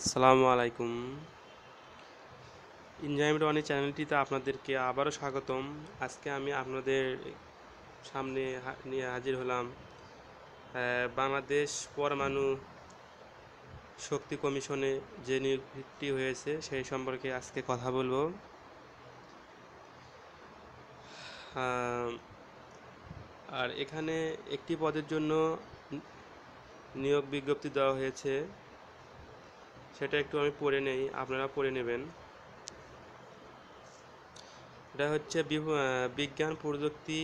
আসসালামু আলাইকুম এনজয়মেন্ট ওয়ানি চ্যানেলটিতে আপনাদেরকে আবারও স্বাগতম আজকে আমি আপনাদের সামনে নিয়ে হাজির হলাম বাংলাদেশ পরমাণু শক্তি কমিশনে যে নিয়োগটি হয়েছে সেই সম্পর্কে আজকে কথা বলবো আর এখানে একটি পদের জন্য নিয়োগ বিজ্ঞপ্তি দেওয়া হয়েছে সেটা একটু আমি পড়ে নেই আপনারা পড়ে নেবেন এটা হচ্ছে বিজ্ঞান প্রযুক্তি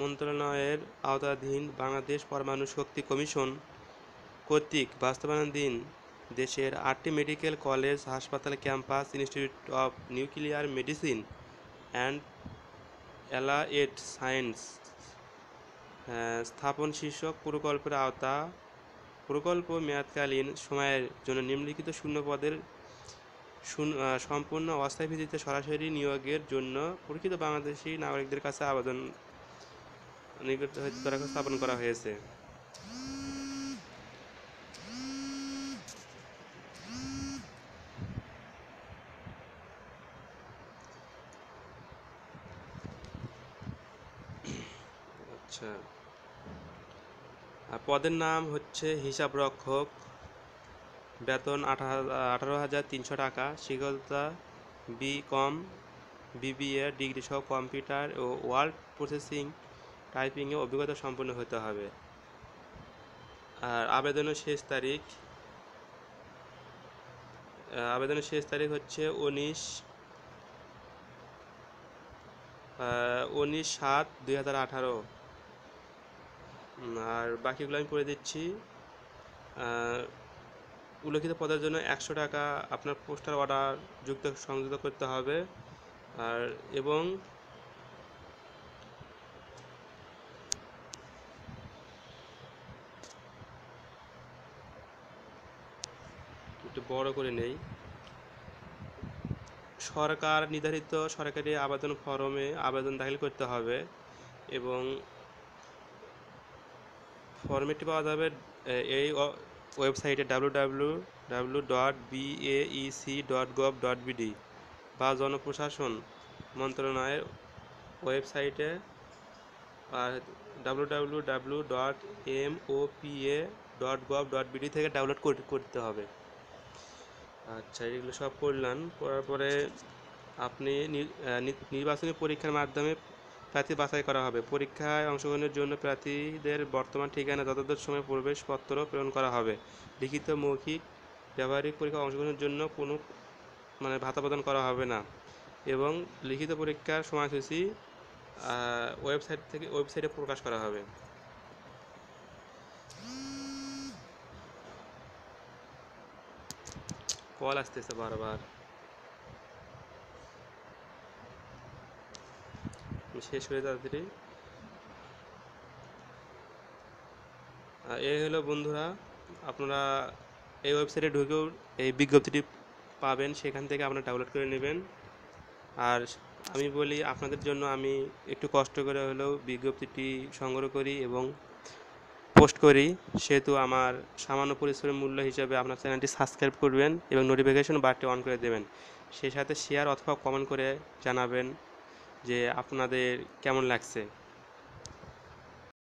মন্ত্রণালয়ের আওতাধীন বাংলাদেশ পরমাণু শক্তি কমিশন কর্তৃক বাস্তবায়নাধীন দেশের আটটি মেডিকেল কলেজ হাসপাতাল campus institute of nuclear medicine and allied science স্থাপন শীর্ষক প্রকল্পের আওতা প্রকল্প মেয়াদকালীন সময়ের জন্য নিম্নলিখিত শূন্য পদের সম্পূর্ণ অস্থায়ী ভিত্তিতে সরাসরি নিয়োগের জন্য প্রকৃত বাংলাদেশি নাগরিকদের কাছে আবেদন স্থাপন করা হয়েছে আচ্ছা পদের নাম হচ্ছে হিসাবরক্ষক বেতন আঠারো হাজার তিনশো টাকা শিক্ষকতা বি কম বিবিএ ডিগ্রি সহ কম্পিউটার ও ওয়ার্ড প্রসেসিং টাইপিংয়ে অভিজ্ঞতা সম্পন্ন হতে হবে আর আবেদনের শেষ তারিখ আবেদনের শেষ তারিখ হচ্ছে উনিশ উনিশ সাত দুই হাজার আঠারো আর বাকিগুলো আমি করে দিচ্ছি উল্লেখিত পদের জন্য একশো টাকা আপনার পোস্টার অর্ডার যুক্ত সংযুক্ত করতে হবে আর এবং একটু বড় করে নেই সরকার নির্ধারিত সরকারি আবেদন ফরমে আবেদন দাখিল করতে হবে এবং ফর্মেটটি পাওয়া যাবে এই ওয়েবসাইটে W dot BAEC dot gov dot BD বা জনপ্রশাসন মন্ত্রণালয়ের ওয়েবসাইটে আর W dot M O P A dot gov dot BD থেকে ডাউনলোড করতে হবে আচ্ছা এগুলো সব করলাম করার পরে আপনি নির্বাচনী পরীক্ষার মাধ্যমে প্রার্থী বাছাই করা হবে পরীক্ষায় অংশগ্রহণের জন্য প্রার্থীদের বর্তমান ঠিকানা যথাযথ সময়ে প্রবেশপত্র প্রেরণ করা হবে লিখিত মৌখিক ব্যবহারিক পরীক্ষায় অংশগ্রহণের জন্য কোনো মানে ভাতা প্রদান করা হবে না এবং লিখিত পরীক্ষার সময়সূচি ওয়েবসাইট থেকে ওয়েবসাইটে প্রকাশ করা হবে কল আসতেছে বারবার শেষ হয়ে তাড়াতাড়ি এই হলো বন্ধুরা আপনারা এই ওয়েবসাইটে ঢুকেও এই বিজ্ঞপ্তিটি পাবেন সেখান থেকে আপনারা ডাউনলোড করে নেবেন আর আমি বলি আপনাদের জন্য আমি একটু কষ্ট করে হলেও বিজ্ঞপ্তিটি সংগ্রহ করি এবং পোস্ট করি সেহেতু আমার সামান্য পরিশ্রমের মূল্য হিসাবে আপনার চ্যানেলটি সাবস্ক্রাইব করবেন এবং নোটিফিকেশন বারটি অন করে দেবেন সেই সাথে শেয়ার অথবা কমেন্ট করে জানাবেন যে আপনাদের কেমন লাগছে